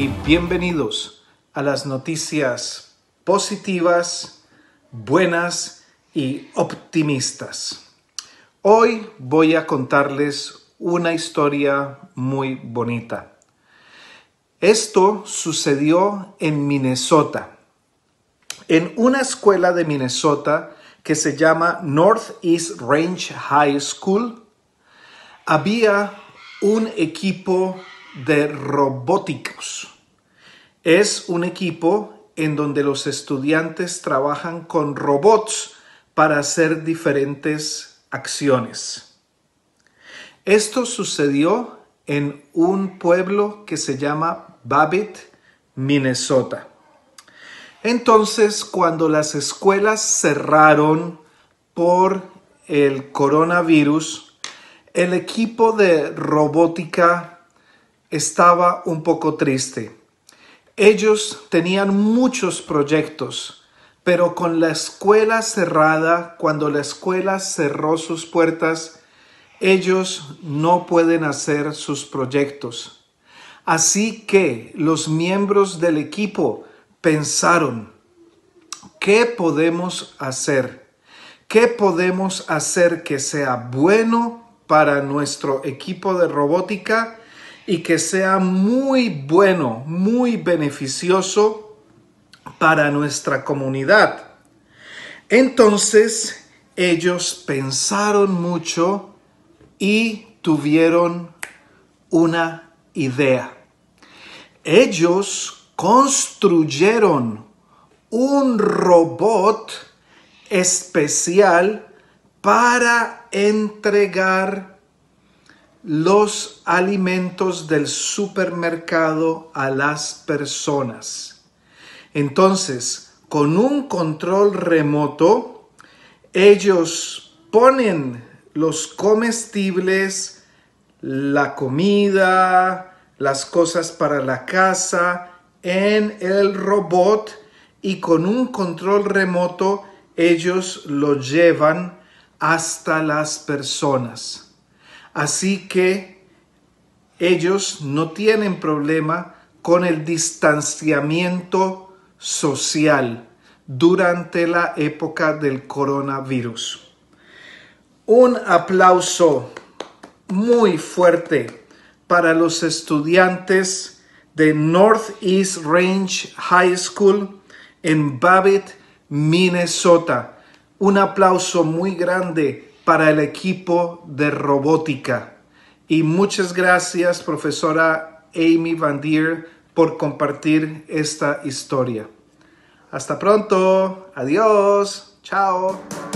y bienvenidos a las noticias positivas, buenas y optimistas. Hoy voy a contarles una historia muy bonita. Esto sucedió en Minnesota, en una escuela de Minnesota que se llama Northeast Range High School. Había un equipo de robóticos. Es un equipo en donde los estudiantes trabajan con robots para hacer diferentes acciones. Esto sucedió en un pueblo que se llama Babbitt, Minnesota. Entonces, cuando las escuelas cerraron por el coronavirus, el equipo de robótica estaba un poco triste. Ellos tenían muchos proyectos, pero con la escuela cerrada, cuando la escuela cerró sus puertas, ellos no pueden hacer sus proyectos. Así que los miembros del equipo pensaron, ¿qué podemos hacer? ¿Qué podemos hacer que sea bueno para nuestro equipo de robótica? y que sea muy bueno, muy beneficioso para nuestra comunidad. Entonces ellos pensaron mucho y tuvieron una idea. Ellos construyeron un robot especial para entregar los alimentos del supermercado a las personas. Entonces, con un control remoto, ellos ponen los comestibles, la comida, las cosas para la casa en el robot y con un control remoto ellos lo llevan hasta las personas. Así que ellos no tienen problema con el distanciamiento social durante la época del coronavirus. Un aplauso muy fuerte para los estudiantes de Northeast Range High School en Babbitt, Minnesota. Un aplauso muy grande para el equipo de robótica. Y muchas gracias, profesora Amy Van Dier, por compartir esta historia. Hasta pronto. Adiós. Chao.